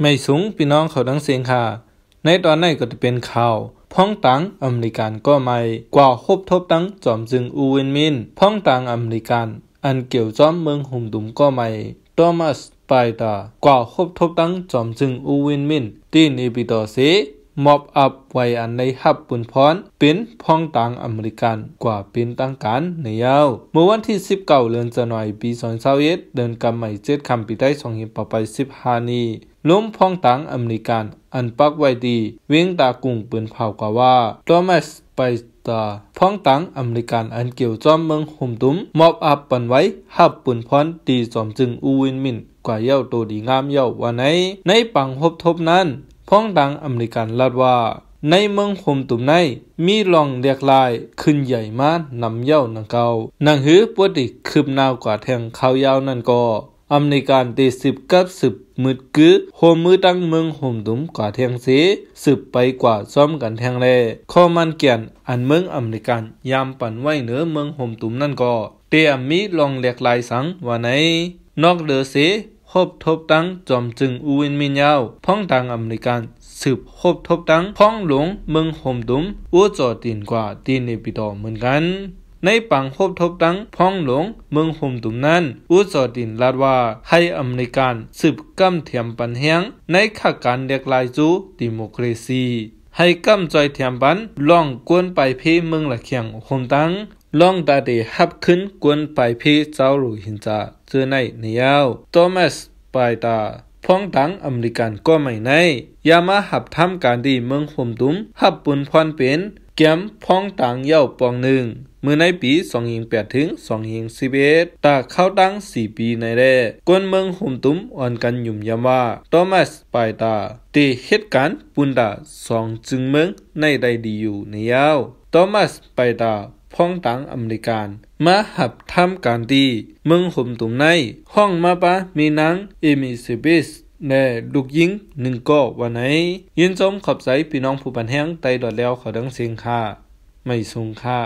ไม่สูงพี่น้องเขาดังเสียงค่ะ ในตอนนั้นก็จะเป็นข่าวพ้องตังอเมริกันก็ไม่ กว่าคบทบตังจอมจึงอูเวนมิน พ้องตังอเมริกัน อันเกี่ยวจอมเมืองหุ่มดุมก็ไม่ โทมัสไปตากว่าคบทบตังจอมจึงอูเวนมินที่นีบิโตเซมอบอัพไว้อันในฮับปุ่นพรเป็นพ้องต่างอเมริกันกว่าเป็นตั้งการในยาว เมื่อวันที่19เดือนจันวายปี2021เดินกัมใหม่ดคำปีได้สองหินปไป15นีล้มพ้องต่างอเมริกันอันปักไว้ดีเวียงตากุ่งปืนเผากว่าว่าตัวแมสไปตาพ้องตังอเมริกันอันเกี่ยวจอมเมืองห่มตุ้มมอบอับปันไว้หับปุ่นพรตีจอมจึงอูวินมินกว่าเย้าโตดีงามเย้าวันไหนในปังพบทบนั้นพ้องดังอเมริกันลาดว่า ในเมืองคมตุ่มในมีลองเรียกลายขึ้นใหญ่มากนำเย้านังเกา นังหือปวดิคืบนาวกว่าแทงข้าวยาวนั่นก็อเมริกันตีสิบกับสิบมืดกึโฮมือตั้งเมืองห่มตุมกว่าแทงเสสืบไปกว่าซ้อมกันแทงแลข้อมันเกียนอันเมืองอเมริกันยามปั่นไว้เหนือเมืองห่มตุมนั่นก็เตรียมมีลองแหลกลายสังว่าไหนนอกเดอเสคบทบตังจอมจึงอูวินมินยาวพ้องดังอเมริกันสืบคบทบตังพ้องหลงเมืองห่มดุมอู้จอดินกว่าตีนในปีต่อเหมือนกัน ในปังคบทบตังพ้องหลงเมืองห่มดุมนั้นอู้จอดินลาดว่าให้อเมริกันสืบกำเทียมปันเฮงในข่าการเรียกลายจูดิโมครซีให้กำจอยเทียมบันล่องกวนไปเพ่เมืองละเคียงคมตังลองดาเดฮับขึ้นกวนไปพี่เจ้าหลูหินจาเจอในเนียวโทมัสไปตาพ้องตังอเมริกันก็ไม่ในยามาหับทำการดีเมืองห่มตุ้มหับปุ่นพรเป็นแก้มพ้องตังเย้าปองหนึ่งเมื่อในปี2ยิง8ถึง2ยิง11ตาเข้าตัสง4ปีในแรกกวนเมืองห่มตุ้มอ่อนกันยุ่มยามาโทมัสปายตาตีเหตุการณ์ปุนดาสองจึงเมืองในใดดีอยู่ในยาวโทมัสปายตาพ้องตังอเมริกันมาหับทำการตีมึงห่มตุงใน ห้องมาปะมีนังเอมิเบิสในลูกยิงหนึ่งก็วันไหน ยินสมขอบใจพี่น้องผู้ปันแห้งไตดอดแล้วขอดังเสียงค่ะไม่สูงค่า